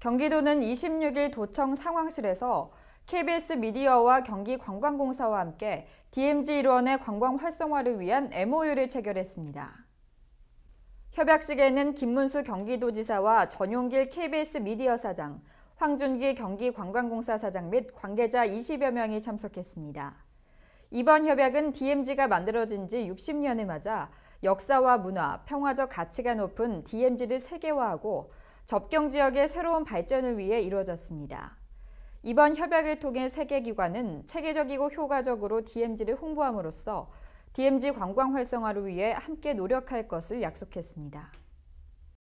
경기도는 26일 도청 상황실에서 KBS 미디어와 경기관광공사와 함께 DMZ 일원의 관광 활성화를 위한 MOU를 체결했습니다. 협약식에는 김문수 경기도지사와 전용길 KBS 미디어 사장, 황준기 경기관광공사 사장 및 관계자 20여 명이 참석했습니다. 이번 협약은 DMZ가 만들어진 지 60년을 맞아 역사와 문화, 평화적 가치가 높은 DMZ를 세계화하고 접경 지역의 새로운 발전을 위해 이루어졌습니다. 이번 협약을 통해 세계 기관은 체계적이고 효과적으로 DMZ를 홍보함으로써 DMZ 관광 활성화를 위해 함께 노력할 것을 약속했습니다.